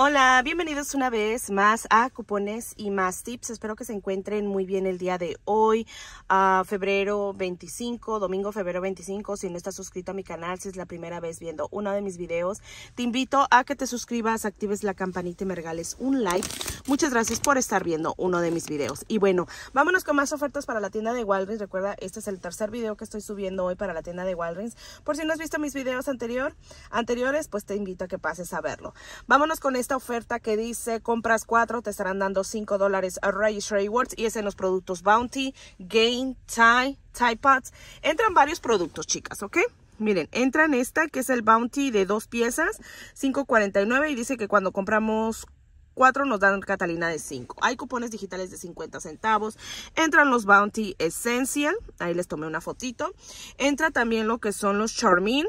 Hola, bienvenidos una vez más a Cupones y más Tips. Espero que se encuentren muy bien el día de hoy, ah, febrero 25, domingo febrero 25. Si no estás suscrito a mi canal, si es la primera vez viendo uno de mis videos, te invito a que te suscribas, actives la campanita y me regales un like. Muchas gracias por estar viendo uno de mis videos. Y bueno, vámonos con más ofertas para la tienda de Walgreens. Recuerda, este es el tercer video que estoy subiendo hoy para la tienda de Walgreens. Por si no has visto mis videos anterior, anteriores, pues te invito a que pases a verlo. Vámonos con este esta oferta que dice compras cuatro, te estarán dando cinco dólares a Raise Rewards y es en los productos Bounty, Gain, tie tie Pods. Entran varios productos, chicas, ¿ok? Miren, entran esta que es el Bounty de dos piezas, 5.49 y dice que cuando compramos cuatro nos dan Catalina de 5. Hay cupones digitales de 50 centavos. Entran los Bounty Essential. Ahí les tomé una fotito. Entra también lo que son los Charmin.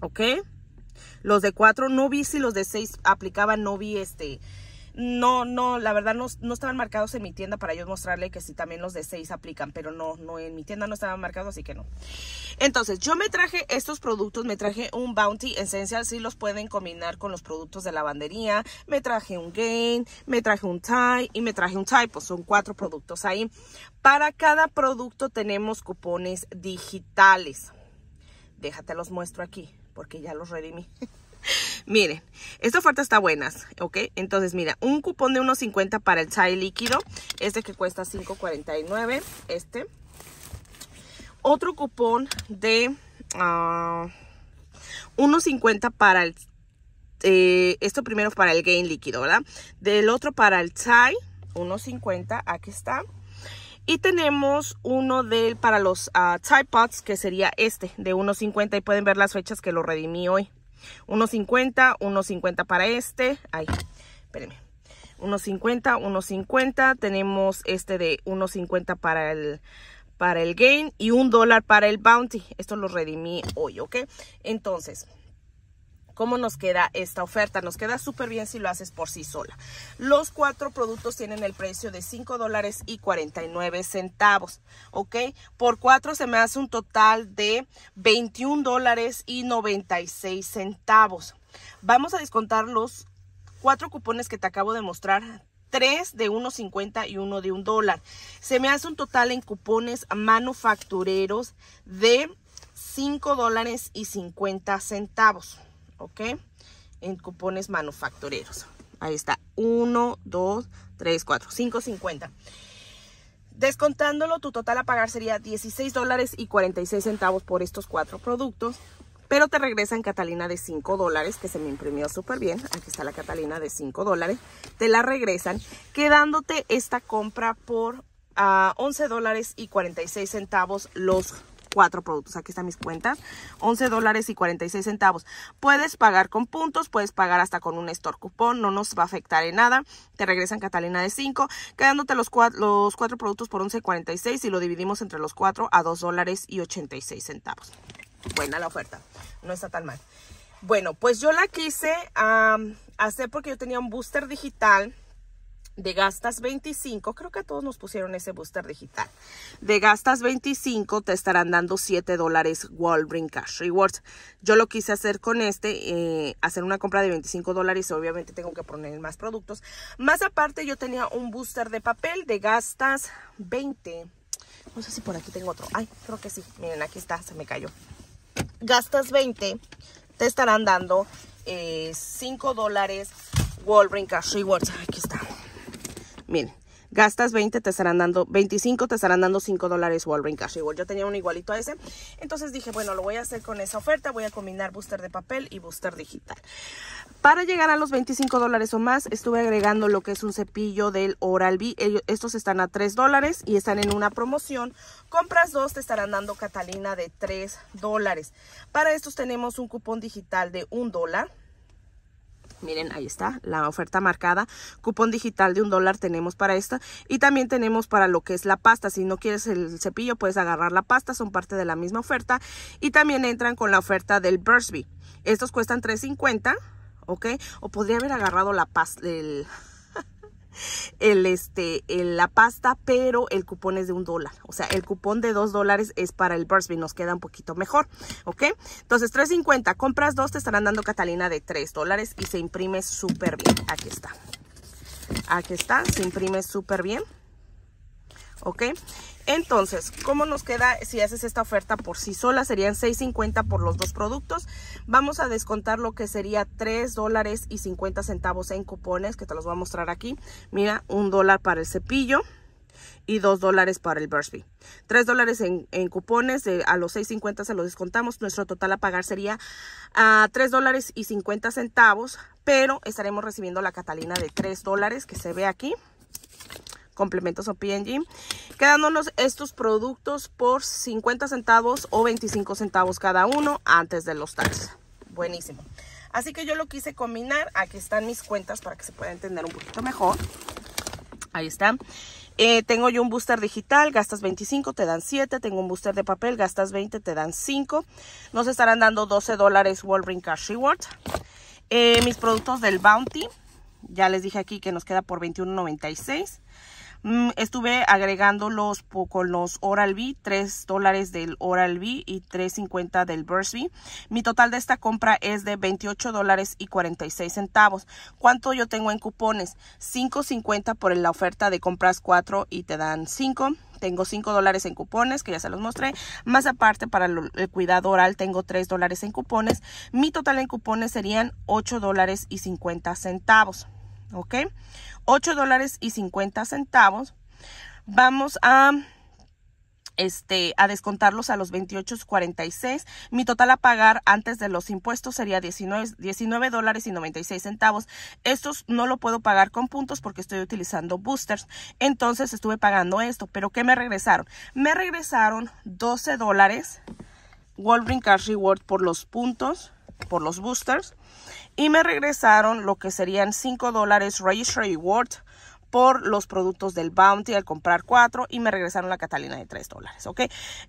¿Ok? Los de cuatro no vi si los de seis aplicaban, no vi este. No, no, la verdad no, estaban marcados en mi tienda para yo mostrarle que si también los de seis aplican, pero no, no, en mi tienda no estaban marcados, así que no. Entonces, yo me traje estos productos, me traje un Bounty Essential, si los pueden combinar con los productos de lavandería, me traje un Gain, me traje un Tie y me traje un Tie pues son cuatro productos ahí. Para cada producto tenemos cupones digitales. Déjate los muestro aquí porque ya los redimí. Miren, esta oferta está buena, ¿ok? Entonces, mira, un cupón de 1.50 para el chai líquido, este que cuesta 5.49, este. Otro cupón de 1.50 ah, para el, eh, esto primero para el gain líquido, ¿verdad? Del otro para el chai, 1.50, aquí está. Y tenemos uno de, para los uh, Pods, que sería este, de 1.50. Y pueden ver las fechas que lo redimí hoy. 1.50, 1.50 para este. Ay, espérenme. 1.50, 1.50. Tenemos este de 1.50 para el para el gain y un dólar para el bounty. Esto lo redimí hoy, ¿ok? Entonces, cómo nos queda esta oferta. Nos queda súper bien si lo haces por sí sola. Los cuatro productos tienen el precio de $5.49. dólares y centavos, ¿ok? Por cuatro se me hace un total de $21.96. dólares y centavos. Vamos a descontar los cuatro cupones que te acabo de mostrar tres de 1.50 y uno de un dólar. Se me hace un total en cupones manufactureros de 5 dólares y centavos. ¿ok? En cupones manufactureros. Ahí está, 1, 2, 3, 4, 5, 50. Descontándolo, tu total a pagar sería 16 dólares y 46 centavos por estos cuatro productos. Pero te regresan Catalina de 5 dólares, que se me imprimió súper bien. Aquí está la Catalina de 5 dólares. Te la regresan, quedándote esta compra por a ah, 11 dólares y 46 centavos los cuatro productos. Aquí están mis cuentas. 11 dólares y 46 centavos. Puedes pagar con puntos, puedes pagar hasta con un store cupón, no nos va a afectar en nada. Te regresan Catalina de 5, quedándote los cuatro, los cuatro productos por 11.46 y lo dividimos entre los cuatro a 2 dólares y 86 centavos. Buena la oferta, no está tan mal. Bueno, pues yo la quise hacer porque yo tenía un booster digital de gastas 25, creo que a todos nos pusieron ese booster digital, de gastas 25 te estarán dando 7 dólares Walgreen Cash Rewards. Yo lo quise hacer con este, eh, hacer una compra de 25 dólares, obviamente tengo que poner más productos. Más aparte yo tenía un booster de papel de gastas 20, no sé si por aquí tengo otro, ay, creo que sí, miren, aquí está, se me cayó. Gastas 20, te estarán dando 5 eh, dólares Walgreen Cash Rewards, aquí está Miren, gastas 20, te estarán dando 25, te estarán dando 5 dólares Walgreens Cash. Igual yo tenía un igualito a ese. Entonces dije, bueno, lo voy a hacer con esa oferta. Voy a combinar booster de papel y booster digital. Para llegar a los 25 dólares o más, estuve agregando lo que es un cepillo del Oral-B. Estos están a 3 dólares y están en una promoción. Compras dos, te estarán dando Catalina de 3 dólares. Para estos tenemos un cupón digital de 1 dólar Miren, ahí está la oferta marcada. Cupón digital de un dólar tenemos para esta. Y también tenemos para lo que es la pasta. Si no quieres el cepillo, puedes agarrar la pasta. Son parte de la misma oferta. Y también entran con la oferta del Bursby. Estos cuestan $3.50, ¿ok? O podría haber agarrado la pasta, del el, este, la pasta, pero el cupón es de un dólar. O sea, el cupón de dos dólares es para el Bursby, nos queda un poquito mejor, ¿ok? Entonces, 3.50, compras dos, te estarán dando Catalina de tres dólares y se imprime súper bien. Aquí está. Aquí está, se imprime súper bien. ¿ok? Entonces, ¿cómo nos queda si haces esta oferta por sí sola? Serían $6.50 por los dos productos. Vamos a descontar lo que sería $3.50 en cupones, que te los voy a mostrar aquí. Mira, un dólar para el cepillo y 2 dólares para el Bursby. 3 dólares en, cupones, a los 6.50 se los descontamos. Nuestro total a pagar sería ah, a pero estaremos recibiendo la Catalina de 3 que se ve aquí complementos o PNG, quedándonos estos productos por 50 centavos o 25 centavos cada uno antes de los tax. Buenísimo. Así que yo lo quise combinar. Aquí están mis cuentas para que se pueda entender un poquito mejor. Ahí están eh, tengo yo un booster digital, gastas 25, te dan 7. Tengo un booster de papel, gastas 20, te dan 5. Nos estarán dando 12 dólares Wolverine Cash Rewards eh, mis productos del Bounty, ya les dije aquí que nos queda por $21.96 estuve mm, estuve agregándolos con los Oral-B, 3 dólares del Oral-B y 3.50 del Burst-B. Mi total de esta compra es de 28 dólares y 46 centavos. ¿Cuánto yo tengo en cupones? 5.50 por la oferta de compras 4 y te dan 5 tengo 5 dólares en cupones, que ya se los mostré. Más aparte, para el cuidado oral tengo 3 dólares en cupones. Mi total en cupones serían 8 dólares y 50 centavos. ¿ok? 8 dólares y 50 centavos. Vamos a, este, a descontarlos a los 28.46. Mi total a pagar antes de los impuestos sería 19, dólares y 96 centavos. Estos no lo puedo pagar con puntos porque estoy utilizando boosters. Entonces estuve pagando esto. ¿Pero qué me regresaron? Me regresaron 12 dólares. Wolverine Cash Reward por los puntos, por los boosters y me regresaron lo que serían 5 dólares Registry Award por los productos del Bounty al comprar cuatro y me regresaron la Catalina de tres dólares, ¿ok?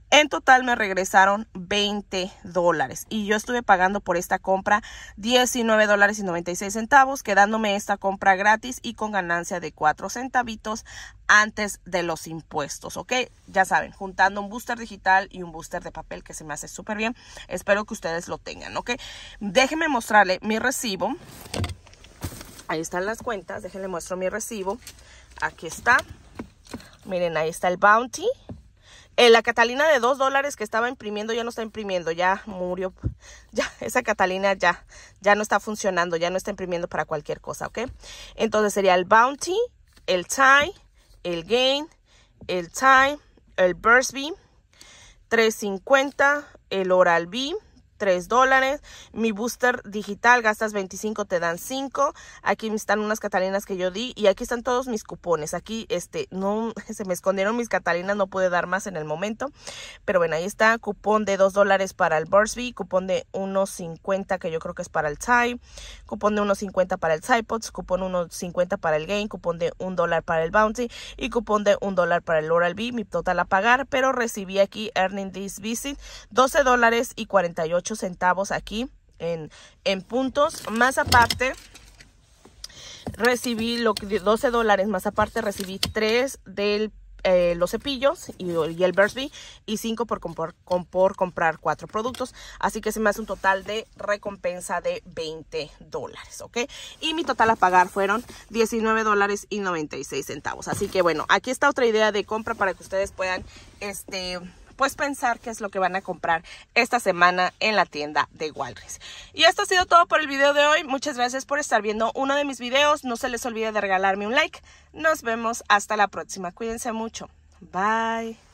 En total me regresaron 20 dólares y yo estuve pagando por esta compra 19 dólares y 96 centavos, quedándome esta compra gratis y con ganancia de 4 centavitos antes de los impuestos, ¿ok? Ya saben, juntando un booster digital y un booster de papel que se me hace súper bien. Espero que ustedes lo tengan, ¿ok? Déjenme mostrarle mi recibo. Ahí están las cuentas. Déjenle muestro mi recibo. Aquí está. Miren, ahí está el Bounty. Eh, la Catalina de 2 dólares que estaba imprimiendo ya no está imprimiendo, ya murió. Ya, esa Catalina ya, ya no está funcionando, ya no está imprimiendo para cualquier cosa, ¿ok? Entonces sería el Bounty, el Time, el Gain, el Time, el Burst bee, 350, el Oral B, 3 dólares. Mi booster digital gastas 25, te dan 5. Aquí están unas catalinas que yo di y aquí están todos mis cupones. Aquí este no se me escondieron mis catalinas, no pude dar más en el momento. Pero bueno, ahí está cupón de 2 dólares para el Bursby, cupón de 1.50 que yo creo que es para el Time, cupón de 1.50 para el Zypods, cupón 1.50 para el Game, cupón de 1 dólar para el Bounty y cupón de 1 dólar para el Oral B, mi total a pagar, pero recibí aquí Earning This Visit 12 dólares y 48 centavos aquí en, en puntos. Más aparte, recibí lo que 12 dólares más aparte recibí 3 de eh, los cepillos y, el Bursby y 5 por, por comprar 4 productos así que se me hace un total de recompensa de 20 dólares ok y mi total a pagar fueron 19 dólares y 96 centavos así que bueno aquí está otra idea de compra para que ustedes puedan este pues pensar qué es lo que van a comprar esta semana en la tienda de Walgreens. Y esto ha sido todo por el video de hoy. Muchas gracias por estar viendo uno de mis videos. No se les olvide de regalarme un like. Nos vemos hasta la próxima. Cuídense mucho. Bye.